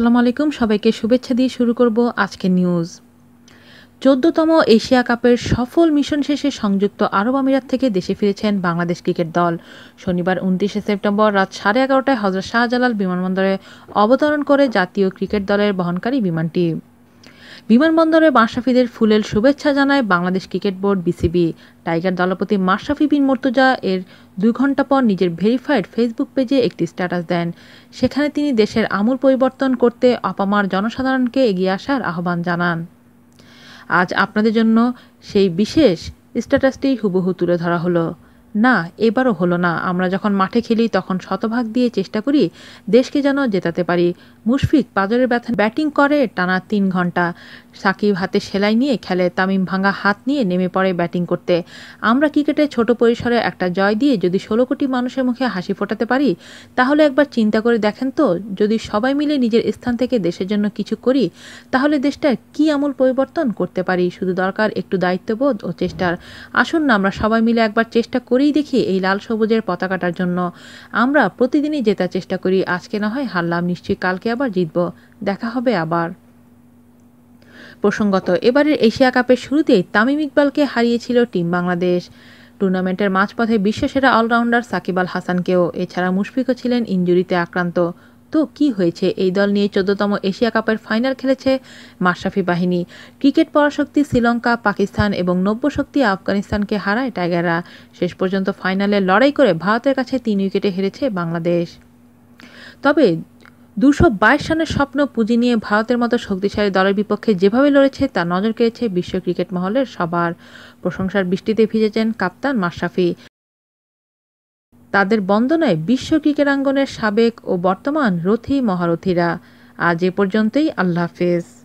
আসসালামু আলাইকুম সবাইকে শুভেচ্ছা দিয়ে শুরু করব আজকে নিউজ চোদ্দতম এশিয়া কাপের সফল মিশন শেষে সংযুক্ত আরব আমিরাত থেকে দেশে ফিরেছেন বাংলাদেশ ক্রিকেট দল শনিবার উনত্রিশে সেপ্টেম্বর রাত সাড়ে এগারোটায় হজরত শাহজালাল বিমানবন্দরে অবতরণ করে জাতীয় ক্রিকেট দলের বহনকারী বিমানটি বিমানবন্দরে মাশরাফিদের ফুলেল শুভেচ্ছা জানায় Bangladesh cricket board BCB tiger দলপতি মাশরাফি বিন মর্তুজা এর দুই ঘন্টা পর নিজের ভেরিফাইড ফেসবুক পেজে একটি স্ট্যাটাস দেন সেখানে তিনি দেশের আমূল পরিবর্তন করতে অপামার জনসাধারণকে এগিয়ে আসার আহ্বান জানান আজ আপনাদের জন্য সেই বিশেষ স্ট্যাটাসটি হুবহু তুলে ধরা হলো না এবারও হলো না আমরা যখন মাঠে খেলি তখন শতভাগ দিয়ে চেষ্টা করি দেশকে যেন জেতাতে পারি মুশফিক পাজরের ব্যথা ব্যাটিং করে টানা তিন ঘন্টা সাকিব হাতে সেলাই নিয়ে খেলে তামিম ভাঙা হাত নিয়ে নেমে পড়ে ব্যাটিং করতে আমরা ক্রিকেটে ছোট পরিসরে একটা জয় দিয়ে যদি ষোলো কোটি মানুষের মুখে হাসি ফোটাতে পারি তাহলে একবার চিন্তা করে দেখেন তো যদি সবাই মিলে নিজের স্থান থেকে দেশের জন্য কিছু করি তাহলে দেশটার কি আমূল পরিবর্তন করতে পারি শুধু দরকার একটু দায়িত্ববোধ ও চেষ্টার আসুন না আমরা সবাই মিলে একবার চেষ্টা করি করেই দেখি এই লাল সবুজের পতাকাটার জন্য আমরা প্রতিদিনই জেতার চেষ্টা করি আজকে না হয় হারলাম নিশ্চয়ই কালকে আবার জিতব দেখা হবে আবার প্রসঙ্গত এবারের এশিয়া কাপের শুরুতেই তামিম ইকবালকে হারিয়েছিল টিম বাংলাদেশ টুর্নামেন্টের মাঝপথে বিশ্বসেরা অলরাউন্ডার সাকিব আল হাসানকেও এছাড়া মুশফিকও ছিলেন ইঞ্জুরিতে আক্রান্ত তো কি হয়েছে এই দল নিয়ে চোদ্দতম এশিয়া কাপের ফাইনাল খেলেছে মাশরাফি বাহিনী ক্রিকেট পরাশক্তি শ্রীলঙ্কা পাকিস্তান এবং নব্য শক্তি আফগানিস্তানকে হারায় টাইগাররা শেষ পর্যন্ত ফাইনালে লড়াই করে ভারতের কাছে তিন উইকেটে হেরেছে বাংলাদেশ তবে দুশো বাইশ রানের স্বপ্ন পুঁজি নিয়ে ভারতের মতো শক্তিশালী দলের বিপক্ষে যেভাবে লড়েছে তা নজর কেড়েছে বিশ্ব ক্রিকেট মহলের সবার প্রশংসার বৃষ্টিতে ভিজেছেন কাপ্তান মাশরাফি তাদের বন্দনায় বিশ্ব ক্রিকেটাঙ্গনের সাবেক ও বর্তমান রথী মহারথীরা আজ এ পর্যন্তই আল্লাহ হাফেজ